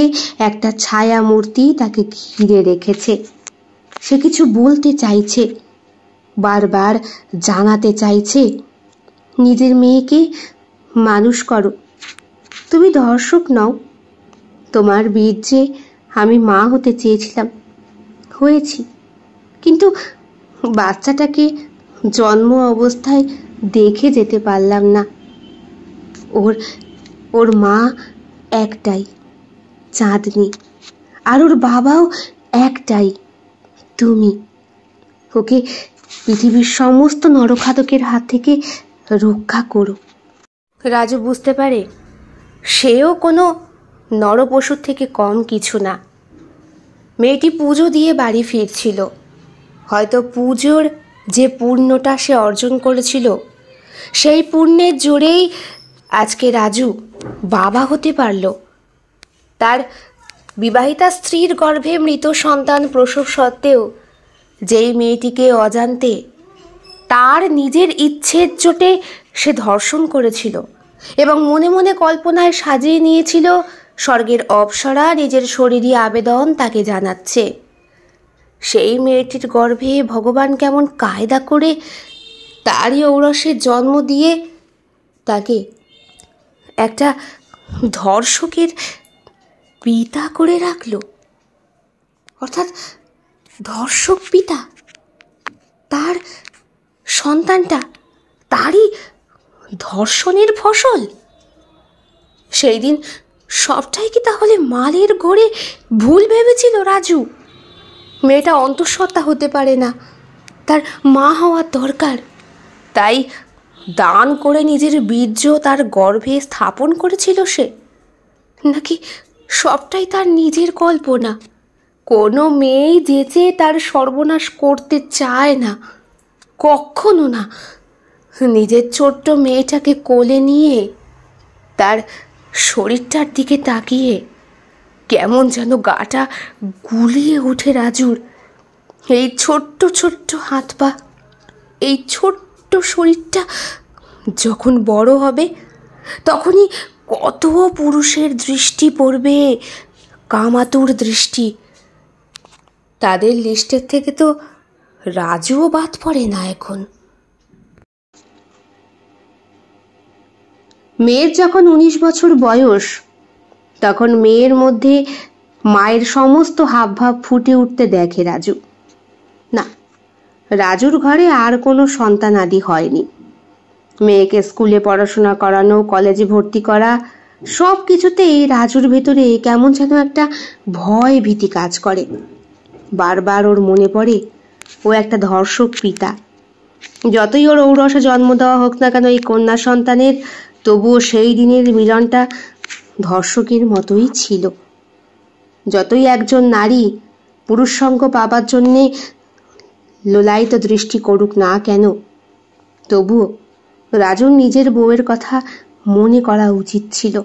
একটা ছায়া মূর্তি তাকে ঘিরে রেখেছে সে কিছু বলতে চাইছে বারবার জানাতে চাইছে নিজের মেয়েকে মানুষ করো তুমি দর্শক নও তোমার বীর্যে আমি মা হতে চেয়েছিলাম হয়েছি কিন্তু বাচ্চাটাকে জন্ম অবস্থায় দেখে যেতে পারলাম না ওর ওর মা একটাই চাঁদনি আর ওর বাবাও একটাই তুমি ওকে পৃথিবীর সমস্ত নরখাতকের হাত থেকে রক্ষা করো রাজু বুঝতে পারে সেও কোনো নরপশুর থেকে কম কিছু না মেয়েটি পুজো দিয়ে বাড়ি ফিরছিল হয়তো পুজোর যে পূর্ণটা সে অর্জন করেছিল সেই পুণ্যের জোরেই আজকে রাজু বাবা হতে পারল তার বিবাহিতা স্ত্রীর গর্ভে মৃত সন্তান প্রসব সত্ত্বেও যেই মেয়েটিকে অজান্তে তার নিজের ইচ্ছের চোটে সে ধর্ষণ করেছিল এবং মনে মনে কল্পনায় সাজিয়ে নিয়েছিল স্বর্গের অপসরা নিজের শরীরী আবেদন তাকে জানাচ্ছে সেই মেয়েটির গর্ভে ভগবান কেমন কায়দা করে তারই ঔরসে জন্ম দিয়ে তাকে একটা ধর্ষকের পিতা করে রাখল অর্থাৎ ধর্ষক পিতা তার সন্তানটা তারই ধর্ষণের ফসল সেই দিন সবটাই কি তাহলে মালের ঘরে ভুল ভেবেছিল রাজু মেয়েটা অন্তঃসত্ত্বা হতে পারে না তার মা হওয়ার দরকার তাই দান করে নিজের বীর্য তার গর্ভে স্থাপন করেছিল সে নাকি সবটাই তার নিজের কল্পনা কোনো মেয়েই যেচে তার সর্বনাশ করতে চায় না কখনো না নিজের ছোট্ট মেয়েটাকে কোলে নিয়ে তার শরীরটার দিকে তাকিয়ে কেমন যেন গাটা গুলিয়ে উঠে রাজুর এই ছোট্ট ছোট্ট হাত পা এই ছোট্ট শরীরটা যখন বড় হবে তখনই কত পুরুষের দৃষ্টি পড়বে কামাতুর দৃষ্টি তাদের লিস্টের থেকে তো রাজুও বাদ পড়ে না এখন মেয়ের যখন উনিশ বছর বয়স তখন মেয়ের মধ্যে মায়ের সমস্ত হাবভাব ফুটে উঠতে দেখে রাজু না রাজুর ঘরে আর কোনো সন্তান আদি হয়নি মেয়েকে স্কুলে পড়াশোনা করানো কলেজে ভর্তি করা সব কিছুতেই রাজুর ভেতরে কেমন যেন একটা ভয় ভীতি কাজ করে বারবার ওর মনে পড়ে ও একটা ধর্ষক পিতা যতই ওর ঔরসে জন্ম দেওয়া হোক না কেন এই কন্যা সন্তানের তবুও সেই দিনের মিলনটা ধর্ষকের মতোই ছিল যতই একজন নারী পুরুষ সঙ্গ পাবার জন্যে লোলায়িত দৃষ্টি করুক না কেন তবুও রাজুর নিজের বউয়ের কথা মনে করা উচিত ছিল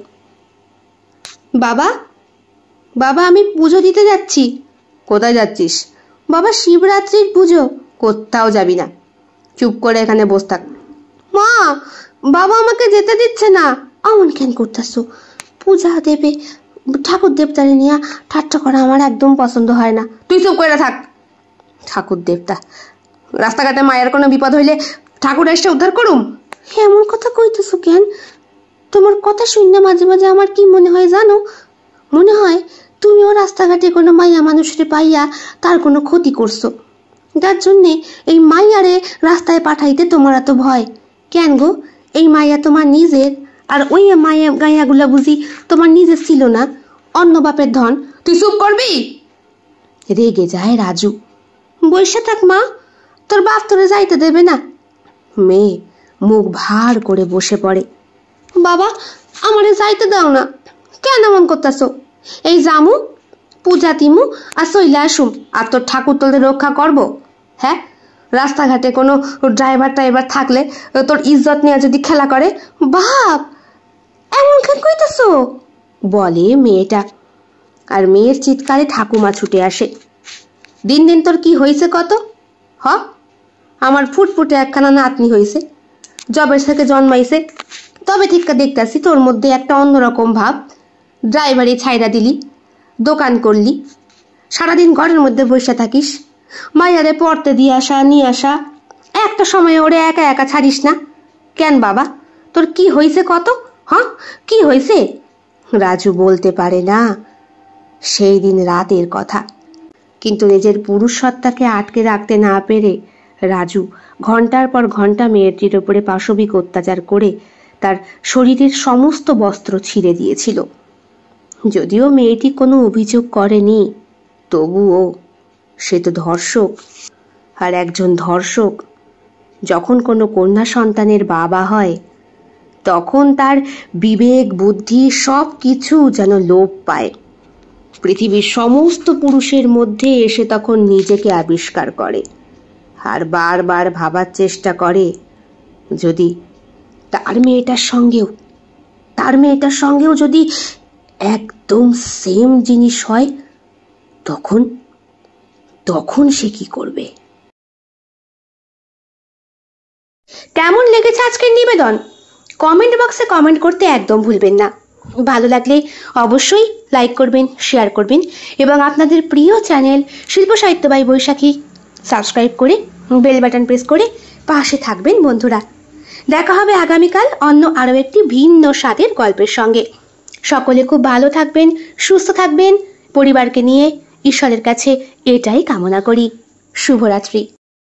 বাবা বাবা আমি পুজো দিতে যাচ্ছি কোথায় যাচ্ছিস বাবা শিবরাত্রির পুজো কোথাও যাবি না চুপ করে এখানে বস থাক মা বাবা আমাকে যেতে দিচ্ছে না অমন কেন করতেছো পূজা দেবে ঠাকুর দেবতারে নিয়ে ঠাট্টা করা আমার একদম পছন্দ হয় না তুই চুপ করে থাক ঠাকুর দেবতা রাস্তাঘাটে মায়ের কোনো বিপদ হইলে ঠাকুর এসে উদ্ধার করুম এমন কথা কইতেছো কেন তোমার কথা শুনলে মাঝে মাঝে আমার কি মনে হয় জানো মনে হয় তুমিও রাস্তাঘাটে কোনো মাইয়া মানুষের পাইয়া তার কোনো ক্ষতি করছো যার জন্যে এই মাইয়ারে রাস্তায় পাঠাইতে তোমার এত ভয় কেন গো এই মাইয়া তোমার নিজের আর ওই মাইয়া গাইয়াগুলা বুঝি তোমার নিজের ছিল না অন্য বাপের ধন তুই চুপ করবি রেগে যায় রাজু বৈশা থাক মা তোর বাপ তোরে যাইতে দেবে না মেয়ে মুখ ভার করে বসে পড়ে বাবা আমারে যাইতে দাও না কেন এমন করতেছ এই জামু পূজা তিমু আর শৈলা আসুম আর তোর ঠাকুর তোদের রক্ষা করব হ্যাঁ রাস্তাঘাটে কোনো ড্রাইভার টাইভার থাকলে তোর ইজ্জত নিয়ে যদি খেলা করে বাপ এমন কেন কইতেছ বলে মেয়েটা আর মেয়ের চিৎকারে ঠাকুমা ছুটে আসে দিন দিন তোর কি হয়েছে কত হ আমার ফুটফুটে একখানা নাতনি হয়েছে জবের থেকে জন্মাইছে তবে ঠিকটা দেখতেছি তোর মধ্যে একটা অন্যরকম ভাব ড্রাইভারে ছাইরা দিলি দোকান করলি সারাদিন ঘরের মধ্যে বসে থাকিস মাইয়ারে পড়তে দিয়ে আসা নিয়ে আসা একটা সময়ে ওরে একা একা ছাড়িস না কেন বাবা তোর কি হয়েছে কত হ্যাঁ কি হয়েছে রাজু বলতে পারে না সেই দিন রাতের কথা কিন্তু নিজের পুরুষ সত্তাকে আটকে রাখতে না পেরে রাজু ঘন্টার পর ঘন্টা মেয়েটির ওপরে পাশবিক অত্যাচার করে তার শরীরের সমস্ত বস্ত্র ছিঁড়ে দিয়েছিল যদিও মেয়েটি কোনো অভিযোগ করেনি তবুও সে তো ধর্ষক আর একজন ধর্ষক যখন কোনো কন্যা সন্তানের বাবা হয় তখন তার বিবেক বুদ্ধি সব কিছু যেন লোপ পায় পৃথিবীর সমস্ত পুরুষের মধ্যে এসে তখন নিজেকে আবিষ্কার করে আর বারবার ভাবার চেষ্টা করে যদি তার মেয়েটার সঙ্গেও তার মেয়েটার সঙ্গেও যদি একদম সেম জিনিস হয় তখন তখন সে কি করবে কেমন লেগেছে আজকের নিবেদন কমেন্ট বক্সে কমেন্ট করতে একদম ভুলবেন না ভালো লাগলে অবশ্যই লাইক করবেন শেয়ার করবেন এবং আপনাদের প্রিয় চ্যানেল শিল্প সাহিত্যবাই বৈশাখী সাবস্ক্রাইব করে বেল বাটন প্রেস করে পাশে থাকবেন বন্ধুরা দেখা হবে আগামীকাল অন্য আরও একটি ভিন্ন স্বাদের গল্পের সঙ্গে সকলে খুব ভালো থাকবেন সুস্থ থাকবেন পরিবারকে নিয়ে ঈশ্বরের কাছে এটাই কামনা করি শুভরাত্রি